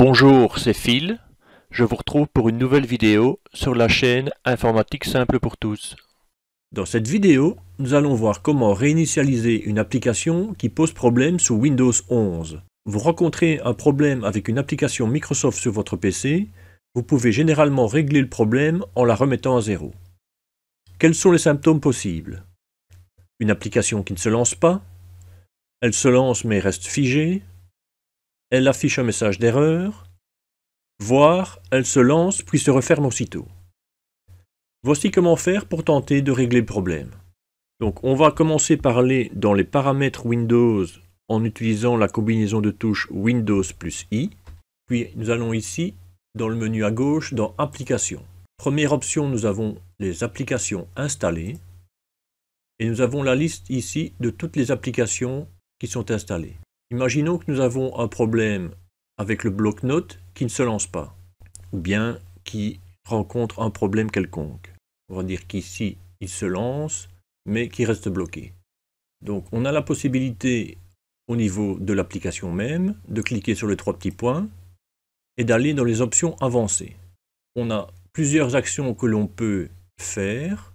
Bonjour, c'est Phil. Je vous retrouve pour une nouvelle vidéo sur la chaîne Informatique simple pour tous. Dans cette vidéo, nous allons voir comment réinitialiser une application qui pose problème sous Windows 11. Vous rencontrez un problème avec une application Microsoft sur votre PC, vous pouvez généralement régler le problème en la remettant à zéro. Quels sont les symptômes possibles Une application qui ne se lance pas Elle se lance mais reste figée elle affiche un message d'erreur, voire elle se lance puis se referme aussitôt. Voici comment faire pour tenter de régler le problème. Donc on va commencer par aller dans les paramètres Windows en utilisant la combinaison de touches Windows plus I. Puis nous allons ici dans le menu à gauche dans Applications. Première option, nous avons les applications installées. Et nous avons la liste ici de toutes les applications qui sont installées. Imaginons que nous avons un problème avec le bloc-notes qui ne se lance pas, ou bien qui rencontre un problème quelconque. On va dire qu'ici, il se lance, mais qui reste bloqué. Donc on a la possibilité, au niveau de l'application même, de cliquer sur les trois petits points et d'aller dans les options avancées. On a plusieurs actions que l'on peut faire.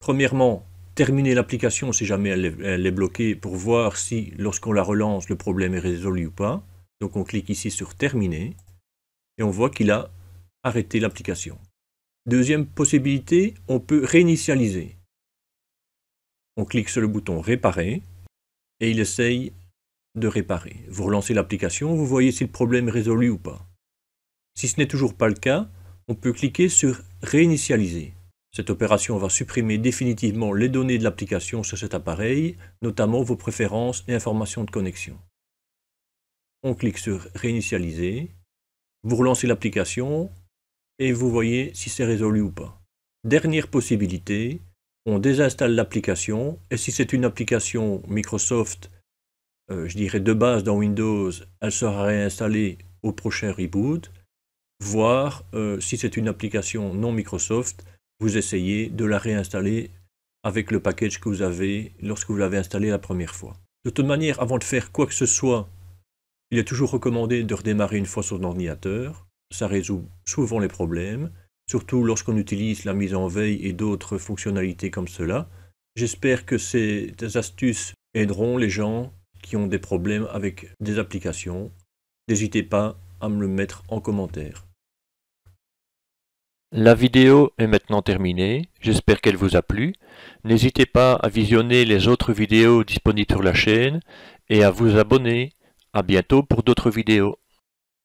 Premièrement, terminer l'application si jamais elle est, bloquée pour voir si lorsqu'on la relance le problème est résolu ou pas. Donc on clique ici sur terminer et on voit qu'il a arrêté l'application. Deuxième possibilité, on peut réinitialiser. On clique sur le bouton réparer et il essaye de réparer. Vous relancez l'application, vous voyez si le problème est résolu ou pas. Si ce n'est toujours pas le cas, on peut cliquer sur réinitialiser. Cette opération va supprimer définitivement les données de l'application sur cet appareil, notamment vos préférences et informations de connexion. On clique sur Réinitialiser, vous relancez l'application et vous voyez si c'est résolu ou pas. Dernière possibilité, on désinstalle l'application et si c'est une application Microsoft, euh, je dirais de base dans Windows, elle sera réinstallée au prochain reboot, voire euh, si c'est une application non Microsoft, vous essayez de la réinstaller avec le package que vous avez lorsque vous l'avez installé la première fois. De toute manière, avant de faire quoi que ce soit, il est toujours recommandé de redémarrer une fois son ordinateur. Ça résout souvent les problèmes, surtout lorsqu'on utilise la mise en veille et d'autres fonctionnalités comme cela. J'espère que ces astuces aideront les gens qui ont des problèmes avec des applications. N'hésitez pas à me le mettre en commentaire. La vidéo est maintenant terminée, j'espère qu'elle vous a plu. N'hésitez pas à visionner les autres vidéos disponibles sur la chaîne et à vous abonner. A bientôt pour d'autres vidéos.